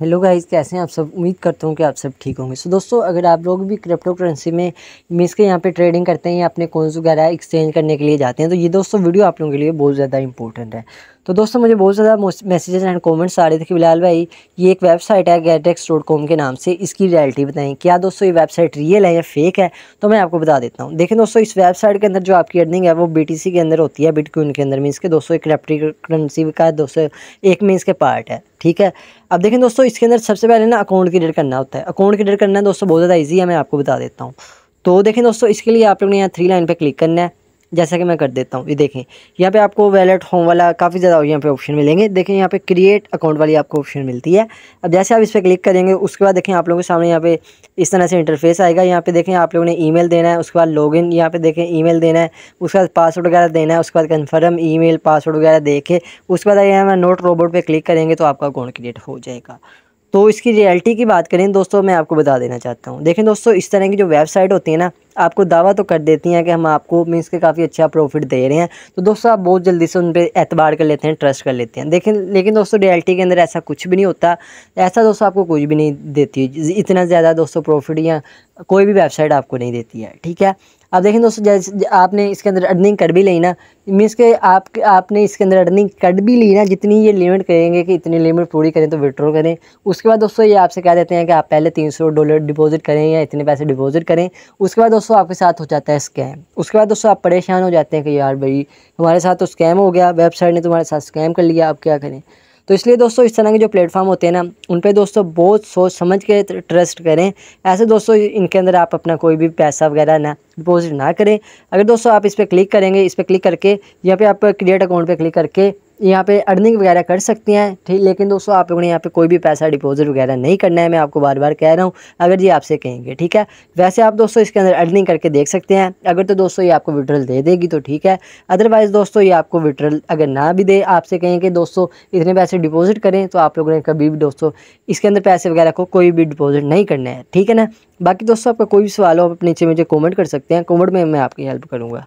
hello guys कैसे हैं आप सब उम्मीद करता हूँ कि आप सब ठीक होंगे सो so, दोस्तों अगर आप लोग भी क्रिप्टो करेंसी में मीस के यहाँ पे ट्रेडिंग करते हैं या अपने कोन्स वगैरह एक्सचेंज करने के लिए जाते हैं तो ये दोस्तों वीडियो आप लोगों के लिए बहुत ज़्यादा इंपॉर्टेंट है तो दोस्तों मुझे बहुत ज़्यादा मैसेजेस एंड कमेंट्स आ रहे थे कि बिलाल भाई ये एक वेबसाइट है गैटेक्स डॉट कॉम के नाम से इसकी रियलिटी बताएं क्या दोस्तों ये वेबसाइट रियल है या फेक है तो मैं आपको बता देता हूँ देखें दोस्तों इस वेबसाइट के अंदर जो आपकी अर्निंग है वो बी के अंदर होती है बिटकॉइन के अंदर मीन्स के दोस्तों एक क्रिप्टो करेंसी का दोस्तों एक मीन्स के पार्ट है ठीक है अब देखें दोस्तों इसके अंदर सबसे पहले ना अकाउंट क्रिएट करना होता है अकाउंट क्रिएट करना दोस्तों बहुत ज़्यादा ईजी है मैं आपको बता देता हूँ तो देखें दोस्तों इसके लिए आप लोगों ने यहाँ थ्री लाइन पर क्लिक करना है जैसा कि मैं कर देता हूँ ये देखें यहाँ पे आपको वैलेट होम वाला काफ़ी ज़्यादा यहाँ पे ऑप्शन मिलेंगे देखें यहाँ पे क्रिएट अकाउंट वाली आपको ऑप्शन मिलती है अब जैसे आप इस पर क्लिक करेंगे उसके बाद देखें आप लोगों के सामने यहाँ पे इस तरह से इंटरफेस आएगा यहाँ पे देखें आप लोगों ने ई देना है उसके बाद इन यहाँ पे देखें ई देना है उसके बाद पासवर्ड वगैरह देना है उसके बाद कन्फर्म ई पासवर्ड वगैरह देखे उसके बाद अगर हम नोट रोबोट पर क्लिक करेंगे तो आपका अकाउंट क्रिएट हो जाएगा तो इसकी रियलिटी की बात करें दोस्तों मैं आपको बता देना चाहता हूँ देखें दोस्तों इस तरह की जो वेबसाइट होती है ना आपको दावा तो कर देती हैं कि हम आपको मीन्स के काफ़ी अच्छा प्रॉफिट दे रहे हैं तो दोस्तों आप बहुत जल्दी से उन पर एतबार कर लेते हैं ट्रस्ट कर लेते हैं देखें लेकिन दोस्तों रियलिटी के अंदर ऐसा कुछ भी नहीं होता ऐसा दोस्तों आपको कुछ भी नहीं देती इतना ज़्यादा दोस्तों प्रॉफिट या कोई भी वेबसाइट आपको नहीं देती है ठीक है अब देखें दोस्तों जैसे आपने इसके अंदर अर्निंग कर भी ली ना मीन्स के आप आपने इसके अंदर अर्निंग कर भी ली ना जितनी ये लिमिट करेंगे कि इतनी लिमिट पूरी करें तो विड्रॉ करें उसके बाद दोस्तों ये आपसे कह देते हैं कि आप पहले तीन सौ डॉलर डिपॉजिट करें या इतने पैसे डिपॉजिट करें उसके बाद दोस्तों आपके साथ हो जाता है स्कैम उसके बाद दोस्तों आप परेशान हो जाते हैं कि यार भाई हमारे साथ तो स्कैम हो गया वेबसाइट ने तुम्हारे साथ स्कैम कर लिया आप क्या करें तो इसलिए दोस्तों इस तरह के जो प्लेटफॉर्म होते हैं ना उन पर दोस्तों बहुत सोच समझ के ट्रस्ट करें ऐसे दोस्तों इनके अंदर आप अपना कोई भी पैसा वगैरह ना डिपॉजिट ना करें अगर दोस्तों आप इस पर क्लिक करेंगे इस पर क्लिक करके यहाँ पे आप क्रिएट अकाउंट पे क्लिक करके यहाँ पे अर्निंग वगैरह कर सकती हैं ठीक लेकिन दोस्तों आप लोगों ने यहाँ पे कोई भी पैसा डिपॉजिट वगैरह नहीं करना है मैं आपको बार बार कह रहा हूँ अगर ये आपसे कहेंगे ठीक है वैसे आप दोस्तों इसके अंदर अर्निंग करके देख सकते हैं अगर तो दोस्तों ये आपको विड्रल दे देगी तो ठीक है अदरवाइज़ दोस्तों ये आपको विड्रल अगर ना भी दे आपसे कहें कि दोस्तों इतने पैसे डिपॉजिट करें तो आप लोगों ने कभी भी दोस्तों इसके अंदर पैसे वगैरह को कोई भी डिपॉजिट नहीं करना है ठीक है ना बाकी दोस्तों आपका कोई भी सवाल हो आप नीचे मुझे कॉमेंट कर सकते हैं कॉमेंट में मैं आपकी हेल्प करूँगा